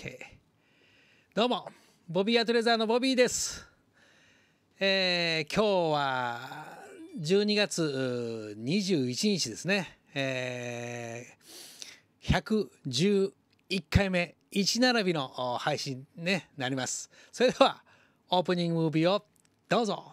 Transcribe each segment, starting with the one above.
OK どうもボビーアトレザーのボビーですえー、今日は12月21日ですねえー、111回目1並びの配信ねなりますそれではオープニングムービーをどうぞ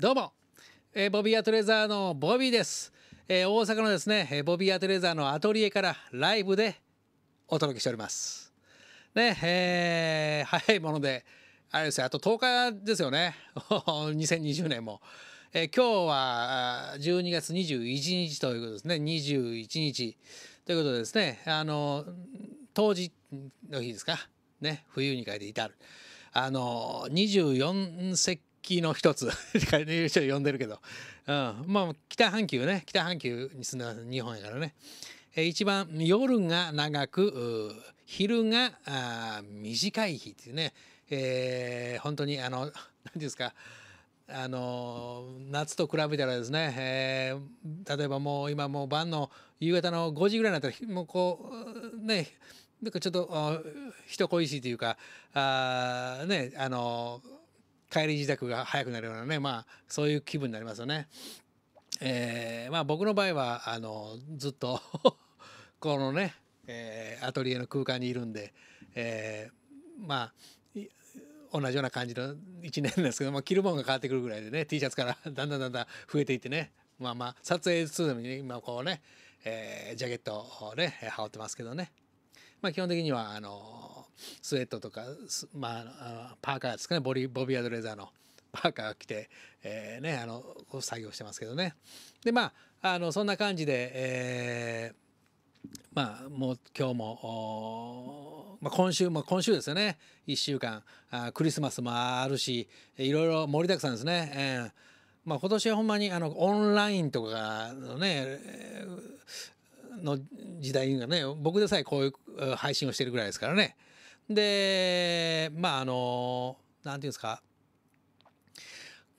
どうも、えー、ボビーアトレザーのボビーです、えー、大阪のですねボビーアトレザーのアトリエからライブでお届けしておりますねえー、早いものであれですよあと10日ですよね2020 年も、えー、今日は12月21日ということですね21日ということでですねあのの日ですかね冬に書いていたあの24節機の一つ呼んでるけど、うん、まあ北半球ね北半球に住んで日本やからね、えー、一番夜が長く昼があ短い日っていうね、えー、本当にあの何ですかあの夏と比べたらですね、えー、例えばもう今もう晩の夕方の5時ぐらいになったらもうこうねなんかちょっと人恋しいというかあねあの帰り自宅が早くなるようなね、まあ、そういう気分になりますよね。えー、まあ僕の場合はあのずっと このね、えー、アトリエの空間にいるんで、えー、まあ同じような感じの1年ですけど、もあ、着るもんが変わってくるぐらいでね T シャツから だんだんだんだん増えていってねまあまあ撮影するのに、ね、今こうね、えー、ジャケットをね羽織ってますけどね、まあ、基本的にはあのスウェットとか、まあ、パーカーですかねボリボビアドレザーのパーカー着て、えーね、あの作業してますけどね。でまああのそんな感じで、えー、まあ、もう今日も、まあ、今週も今週ですよね1週間あクリスマスもあるしいろいろ盛りだくさんですね、えーまあ、今年はほんまにあのオンラインとかのねの時代がね僕でさえこういう配信をしてるぐらいですからね、でまああの何て言うんですか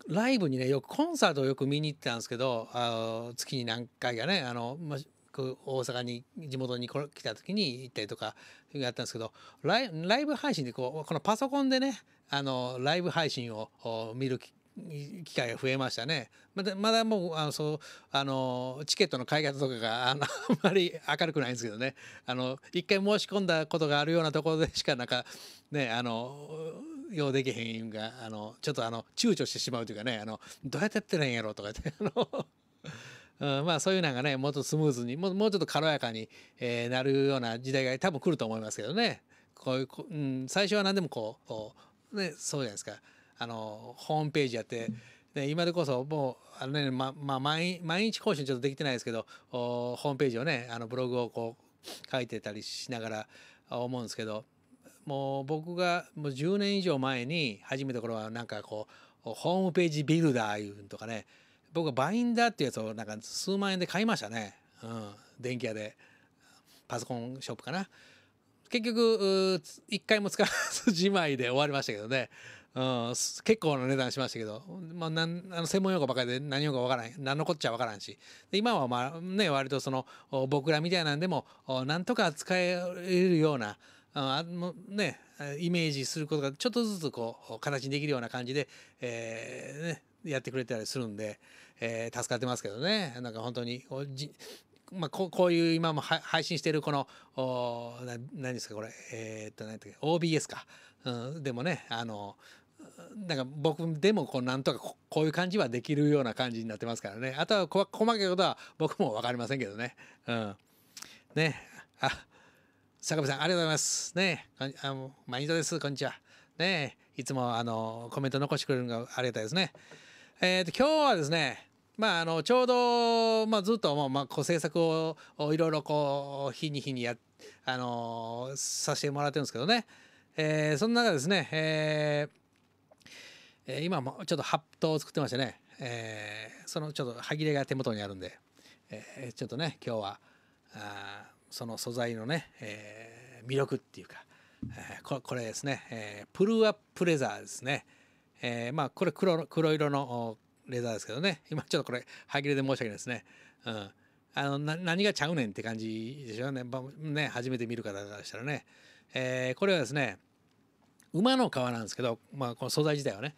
ライブにねよくコンサートをよく見に行ってたんですけどあ月に何回かねあの、ま大阪に地元に来た時に行ったりとかやったんですけどライブ配信でこうこのパソコンでねあのライブ配信を見る機会が増えましたね。まだまだもうあのそうあのチケットの買い方とかがあのあんまり明るくないんですけどね。あの一回申し込んだことがあるようなところでしかなんかねあの用できへんがあのちょっとあの躊躇してしまうというかねあのどうやってやってるんやろうとかってあのうん、まあそういうのがねもっとスムーズにもうちょっと軽やかに、えー、なるような時代が多分来ると思いますけどね。こういううん、最初は何でもこうねそうじゃないですか。あのホームページやって。ね、今でこそもうあのね、ままあ、毎日更新ちょっとできてないですけどホームページをねあのブログをこう書いてたりしながら思うんですけどもう僕がもう10年以上前に始めた頃はなんかこうホームページビルダーいうとかね僕はバインダーっていうやつをなんか数万円で買いましたね、うん、電気屋でパソコンショップかな結局一回も使わずじまいで終わりましたけどね結構な値段しましたけど、まあ、なんあの専門用語ばかりで何用語か分からん何のこっちゃ分からんし今はまあね割とその僕らみたいなんでもなんとか使えるようなあのねイメージすることがちょっとずつこう形にできるような感じで、えーね、やってくれたりするんで、えー、助かってますけどねなんか本当にまあ、ここういう今も配信してるこのおな何ですかこれえー、っと何て言うか OBS か、うん、でもねあのなんか僕でもこうなんとかこういう感じはできるような感じになってますからねあとは細かいことは僕も分かりませんけどねうんねあ坂部さんありがとうございますねあの毎度ですこんにちはねいつもあのコメント残してくれるのがありがたいですねえっ、ー、と今日はですねまあ、あのちょうど、まあ、ずっと、う、まあ、こう制作をいろいろこう日に日にや、あのさせてもらってるんですけどね、えー、その中ですね、えーえ今もちょっとハットを作ってましてね、えー、そのちょっと歯切れが手元にあるんで、えー、ちょっとね今日はあその素材のね、えー、魅力っていうか、えー、これですね、えプルアップレザーですね、えまあこれ黒黒色のレザーですけどね今ちょっとこれ歯切れで申し訳ないですね、うん、あの何がちゃうねんって感じでしょうねね初めて見る方からしたらね、えこれはですね馬の皮なんですけど、まあ、この素材自体はね、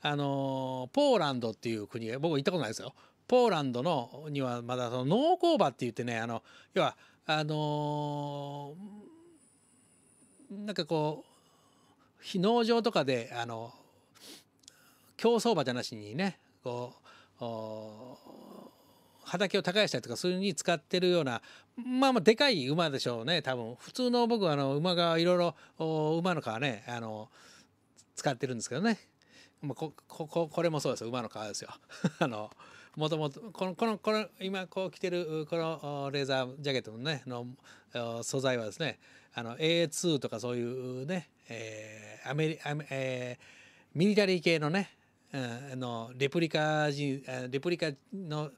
あのポーランドっていう国僕行ったことないですよポーランドのにはまだその農耕馬って言ってねあの要はあのー、なんかこう非農場とかであの競走馬じゃなしにねこう畑を耕したりとかそういうのに使ってるようなまあまあでかい馬でしょうね多分普通の僕はあの馬がいろいろ馬の皮ねあの使ってるんですけどね、まあ、こここれもそうですよ馬の皮ですよ。あのもともとこのこのこの今こう着てるこのレーザージャケットのねの素材はですねあの A2 とかそういうね、えーアメリアメえー、ミリタリー系のねあのレプリカレプリカの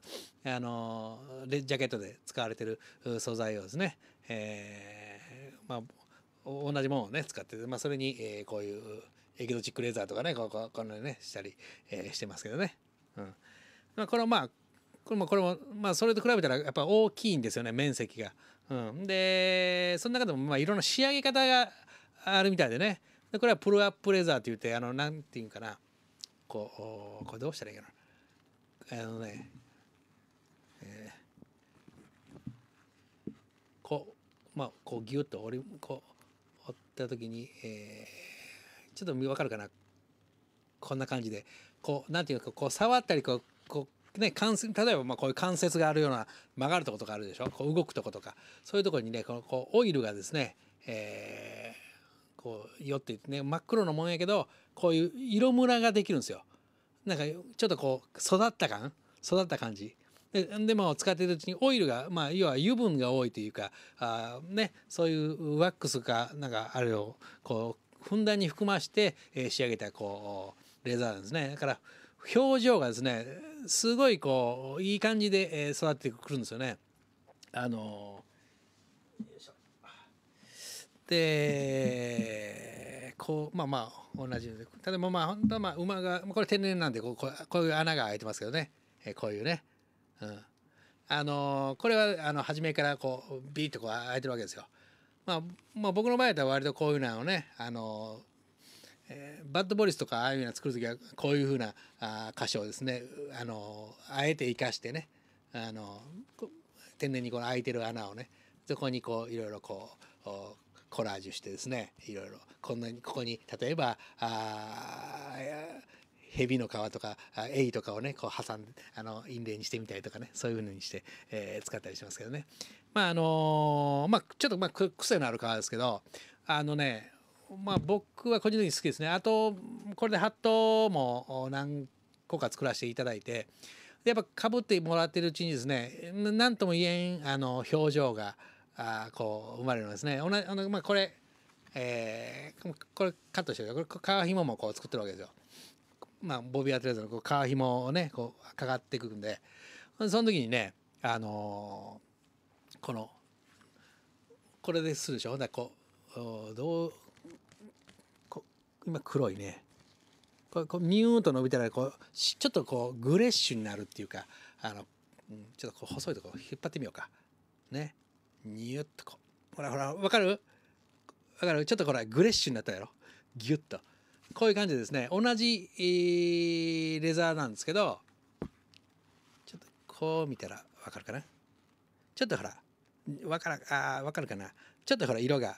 あのジャケットで使われてる素材をですね、えー、まあ同じものをね使って、まあ、それに、えー、こういうエキゾチックレザーとかねこここのねしたり、えー、してますけどね。うんまあ、これまあこれもこれもまあそれと比べたらやっぱ大きいんですよね面積が。うん、でその中でもまあいろんな仕上げ方があるみたいでねでこれはプルアップレザーって言ってあのなんていうかなこうこれどうしたらいいかなあのね、えー、こうまあこうギュッと折りこう折った時に、えー、ちょっと分かるかなこんな感じでこうなんていうかこう触ったりこうこうね関節例えばまあこういう関節があるような曲がるとことかあるでしょこう動くとことかそういうところにねこうこうオイルがですね、えーこう酔ってね真っ黒のもんやけどこういう色ムラができるんですよ。なんかちょっとこう育った感育った感じ。ででも使ってるうちにオイルが、まあ、要は油分が多いというかあ、ね、そういうワックスかなんかあれをこうふんだんに含まして、えー、仕上げたこうレザーなんですね。だから表情がですねすごいこういい感じで、え育ってくるんですよね。あのー、よいしょでこうまあまあ同じで例えばまあ本当はまあ馬がこれ天然なんでこうこういう穴が開いてますけどね、えこういうね、うん、あのこれはあの初めからこうビーッとこう開いてるわけですよ。まあ、まあ、僕の場合だら割とこういうのをね、あのえー、バッドボリスとかああいうの作る時はこういうふうなあ箇所をですね、あのあえて生かしてね、あの天然にこの開いてる穴をねそこにこういろいろこうコラージュしてですねいろいろこんなにここに例えばあ蛇の皮とかエイとかをねこう挟んであの印例にしてみたりとかねそういうふうにして、えー、使ったりしますけどねまああのー、まあちょっとまあ癖のある皮ですけどあのねまあ僕は個人的に好きですねあとこれでハットも何個か作らせていただいてやっぱかぶってもらってるうちにですね何とも言えんあの表情があこう生まれるんですね。同じあのまあ、これ、えー、これカットしてるこれ皮紐もこう作ってるわけですよ。まあ、ボビー・アトレーザのこう皮紐をねこうかかっていくんでその時にね、あのー、このこれでするでしょだこうどうこ今黒いねこうミューンと伸びたらこうちょっとこうグレッシュになるっていうかあのちょっとこう細いところ引っ張ってみようかねニュッとこうほらほらわかるわかるちょっとほらグレッシュになったやろギュッとこういう感じでですね同じ、えー、レザーなんですけどちょっとこう見たらわかるかなちょっとほらわからあわかるかなちょっとほら色が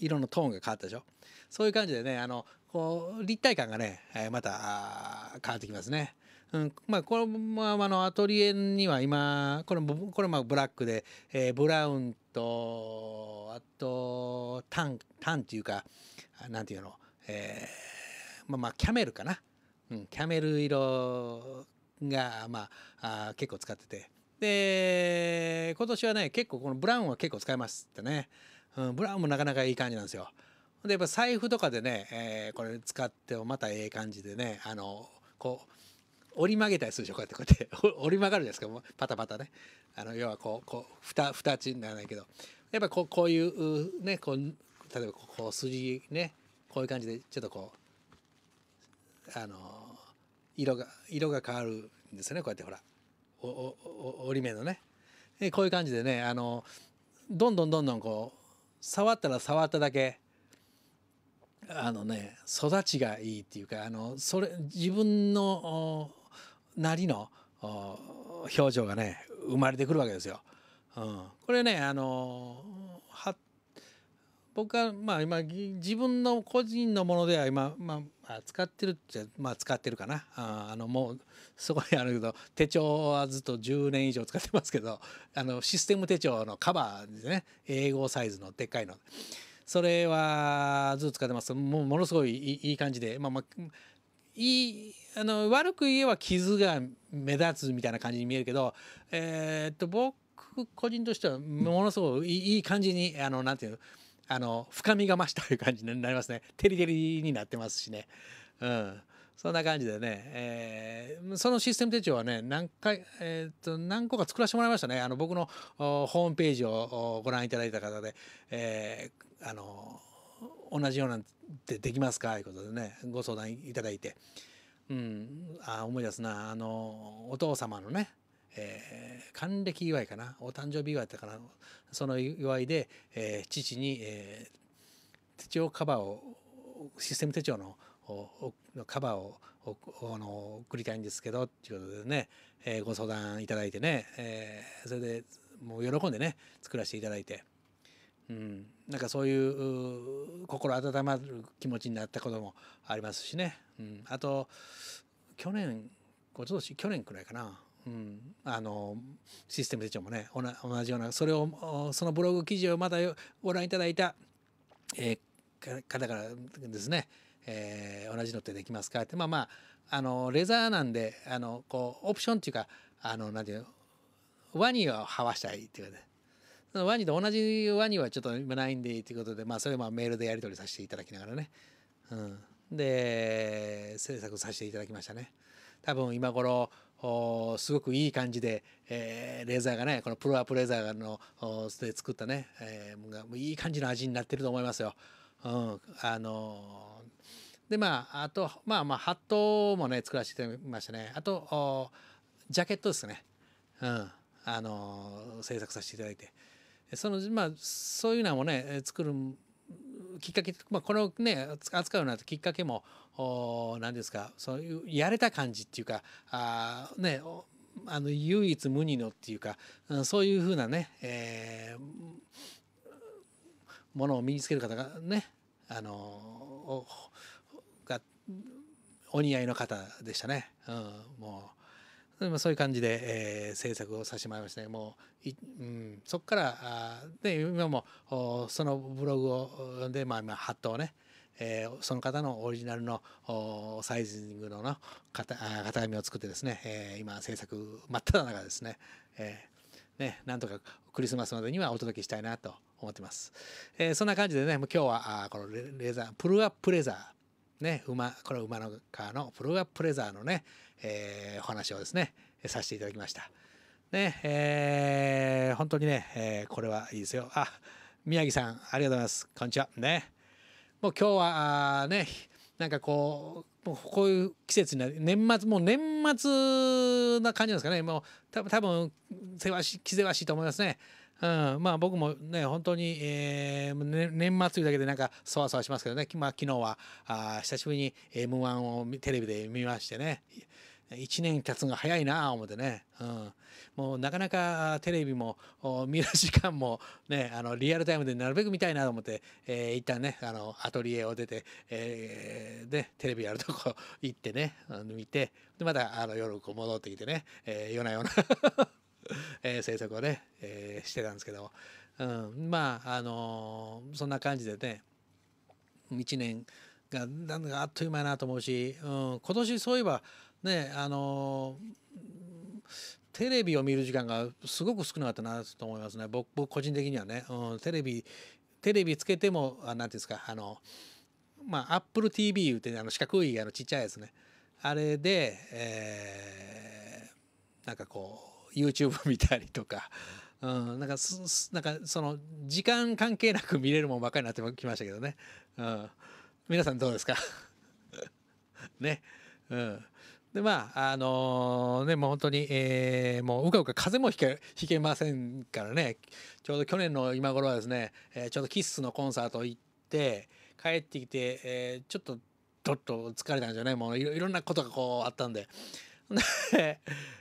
色のトーンが変わったでしょそういう感じでねあのこう立体感がね、えまた変わってきますねうん、まあこれまああのアトリエには今これこれまあブラックで、えー、ブラウンとあとタンタンっていうかなんていうの、えー、まあまあキャメルかな、うん、キャメル色がまああ結構使っててで今年はね結構このブラウンは結構使いますってね、うん、ブラウンもなかなかいい感じなんですよ。でやっぱ財布とかでね、えー、これ使ってもまたええ感じでねあのこう折り曲げたりするでしょこうやってこうやって 折り曲がるじゃないですかパタパタねあの要はこうこうふたふたちにならないけどやっぱこうこういうねこう例えばこう筋ねこういう感じでちょっとこうあの色が色が変わるんですよねこうやってほらおお折り目のねえこういう感じでねあのどんどんどんどんこう触ったら触っただけあのね育ちがいいっていうかあのそれ自分のなりの表情がね生まれてくるわけですよ。うん、これねあのは僕はまあ今自分の個人のものでは今、まあ、使ってるっちゃまあ使ってるかなああのもうそこにあるけど手帳はずっと10年以上使ってますけどあのシステム手帳のカバーですね英語サイズのでっかいの。それはずっと使ってますもうものすごいいい感じで、まあまあ、いいあの悪く言えば傷が目立つみたいな感じに見えるけど、えー、っと僕個人としてはものすごいいい感じにあのなんていうあの深みが増したという感じになりますねテリテリになってますしね。うんそんな感じでね、えー、そのシステム手帳はね、何回、えっ、と、何個か作らせてもらいましたね。あの、僕のホームページをご覧いただいた方で、えー、あの、同じようなんてできますかということでね、ご相談いただいて、うん、あ思い出すなあのお父様のね、えー、還暦祝いかなお誕生日祝いだからその祝いで、えー、父に、えー、手帳カバーをシステム手帳のカバーをあの送りたいんですけどっていうことでね、えー、ご相談いただいてね、えー、それでもう喜んでね作らせていただいて。うん、なんかそういう心温まる気持ちになったこともありますしね、うん、あと去年今年去年くらいかな、うん、あのシステム手帳もね同じようなそれをそのブログ記事をまたご覧いただいた、えー、方からですね、えー、同じのってできますかってまあまああのレザーなんであのこうオプションっていうかあのなんていうワニをはわしたいっていうかねワニと同じワニはちょっと今ないんでということで、まあ、それはメールでやり取りさせていただきながらね、うん、で制作させていただきましたね多分今頃すごくいい感じで、えー、レーザーがねこのプロアップレーザーので作ったね、えー、いい感じの味になってると思いますよ。うん、あのー、でまああとまあまあハットもね作らせてましたねあとジャケットですね、うん、あの制作させていただいてそのまあそういうのもね作るきっかけ、まあ、このね扱うようなきっかけも何ですかそういうやれた感じっていうかあねあの唯一無二のっていうかそういうふうなね、えー、ものを身につける方がねあのがお似合いの方でしたね。うん、もうそういう感じで、えー、制作をさせてもらいましたもううん、そこからあで今もそのブログをで、まあ、今ハットをね、えー、その方のオリジナルのサイズニングのの型型紙を作ってですね、えー、今制作真っ只中ですね,、えー、ねなんとかクリスマスまでにはお届けしたいなと思ってます、えー、そんな感じでねもう今日はあこのレーザープルアップレザーね馬これ馬のカのプルアップレザーのねえー、お話をですねさせていただきました。ねえー、本当にね、えー、これはいいですよ。あ宮城さんありがとうございます。こんにちは。ね、もう今日はねなんかこうもうこういう季節になる年末もう年末な感じなんですかねもう多分せわし気ぜわしいと思いますね。うん、まあ僕もね本当に、えー、ね、年末というだけでなんかそわそわしますけどね、まあ、昨日はあ久しぶりに m 1をテレビで見ましてね1年経つのが早いなあ思ってね、うん、もうなかなかテレビも見る時間もねあのリアルタイムでなるべく見たいなと思って、えー、一旦ねあのアトリエを出て、えー、でテレビやるとこ 行ってね見てでまたあの夜こう戻ってきてね、えー、夜な夜な えー、制作をね、えー、してたんですけど、うん、まああのー、そんな感じでね1年がなんかあっという間やなと思うし、うん、今年そういえばねあのテレビを見る時間がすごく少なかったなと思いますね僕僕個人的にはね、うん、テレビテレビつけても何て言うんですかあのまあアップル t v 言うてあの四角いあのちっちゃいやつねあれで、えー、なんかこう YouTube 見たりとか。うん、なんかなんかその時間関係なく見れるもんばっかりになってきましたけどね、うん、皆さんどうですか ね、うん、でまああのー、ねもう本当に、えー、もううかうか風もひけひけませんからねちょうど去年の今頃はですね、えー、ちょうどキッスのコンサート行って帰ってきて、えー、ちょっとどっと疲れたんじゃないもういろんなことがこうあったんで。で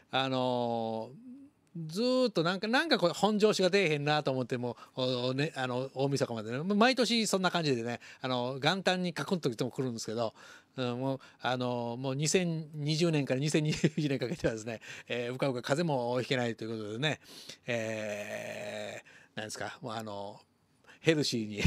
あのー、ずっとなんかなんかこれ本調子が出えへんなと思ってもう、ね、あの大晦日までね毎年そんな感じでねあの元旦にカクンと来ても来るんですけどうん、もうあのもう2020年から2021年かけてはですね、えー、うかうか風もひけないということでね、えー、なんですかもうあのヘルシーに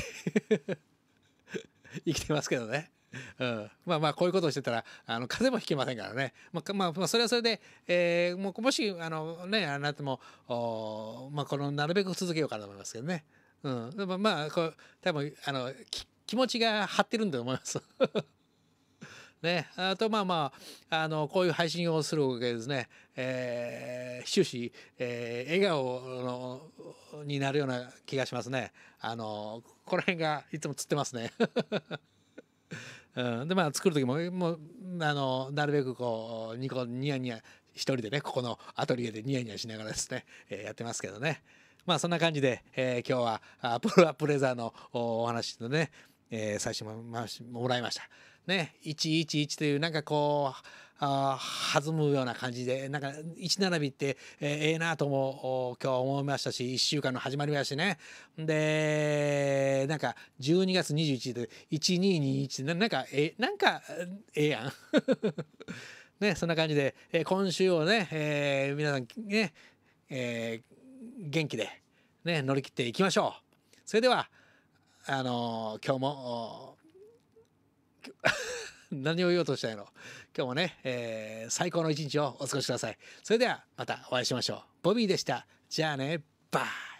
生きてますけどね。うん、まあまあこういうことをしてたらあの風邪もひけませんからね、まあ、まあそれはそれで、えー、もうもしあのねあなたもお、まあ、このなるべく続けようかと思いますけどね、うん、まあまあこう多分あの気持ちが張ってるんだと思います。ね、あとまあまああのこういう配信をするわけですね、えー、終始、えー、笑顔のになるような気がしますねあのこの辺がいつもつってますね。うん、でまあ作る時ももうあのなるべくこうニコニヤニヤ一人でねここのアトリエでニヤニヤしながらですね、えー、やってますけどねまあそんな感じで、えー、今日はプロアプレザーのお話のね、えー、最初ももらいました。ね111というなんかこうあ弾むような感じでなんか1並びって、えー、えー、なとも今日は思いましたし1週間の始まりましてねでなんか12月21日で1221ななんかえなんかええやん。ね、そんな感じで、えー、今週をね、えー、皆さんね、えー、元気で、ね、乗り切っていきましょう。それではあの今日も 何を言おうとしたやろ今日もね、えー、最高の一日をお過ごしくださいそれではまたお会いしましょうボビーでしたじゃあねバイ